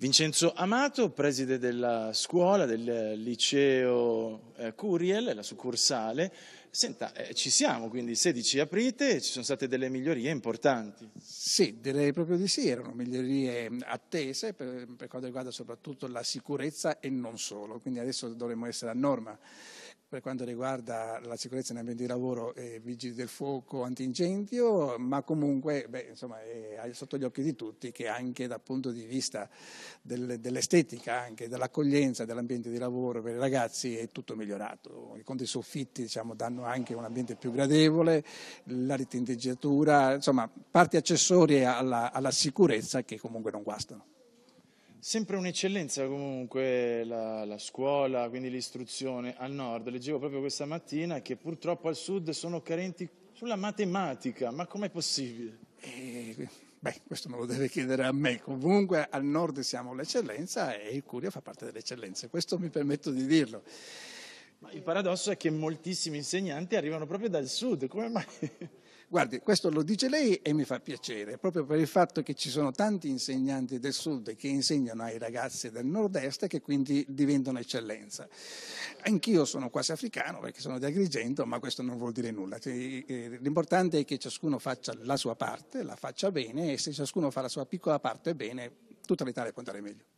Vincenzo Amato, preside della scuola, del liceo eh, Curiel, la succursale. Senta, eh, ci siamo, quindi 16 aprite, ci sono state delle migliorie importanti. Sì, direi proprio di sì, erano migliorie mm, attese per, per quanto riguarda soprattutto la sicurezza e non solo, quindi adesso dovremmo essere a norma per quanto riguarda la sicurezza in ambiente di lavoro, eh, vigili del fuoco, antincendio, ma comunque beh, insomma, è sotto gli occhi di tutti che anche dal punto di vista del, dell'estetica, anche dell'accoglienza dell'ambiente di lavoro per i ragazzi è tutto migliorato. I conti soffitti diciamo, danno anche un ambiente più gradevole, la ritinteggiatura, insomma parti accessorie alla, alla sicurezza che comunque non guastano sempre un'eccellenza comunque la, la, scuola, quindi l'istruzione al nord. Leggevo proprio questa mattina che purtroppo al sud sono carenti sulla matematica, ma com'è possibile? Eh, beh, questo me lo deve chiedere a me. Comunque al nord siamo l'eccellenza e il Curia fa parte dell'eccellenza, questo mi permetto di dirlo. Ma il paradosso è che moltissimi insegnanti arrivano proprio dal sud, come mai? Guardi, questo lo dice lei e mi fa piacere, proprio per il fatto che ci sono tanti insegnanti del sud che insegnano ai ragazzi del nord-est e che quindi diventano eccellenza. Anch'io sono quasi africano perché sono di Agrigento, ma questo non vuol dire nulla. Eh, l'importante è che ciascuno faccia la sua parte, la faccia bene e se ciascuno fa la sua piccola parte bene, tutta l'Italia può andare meglio.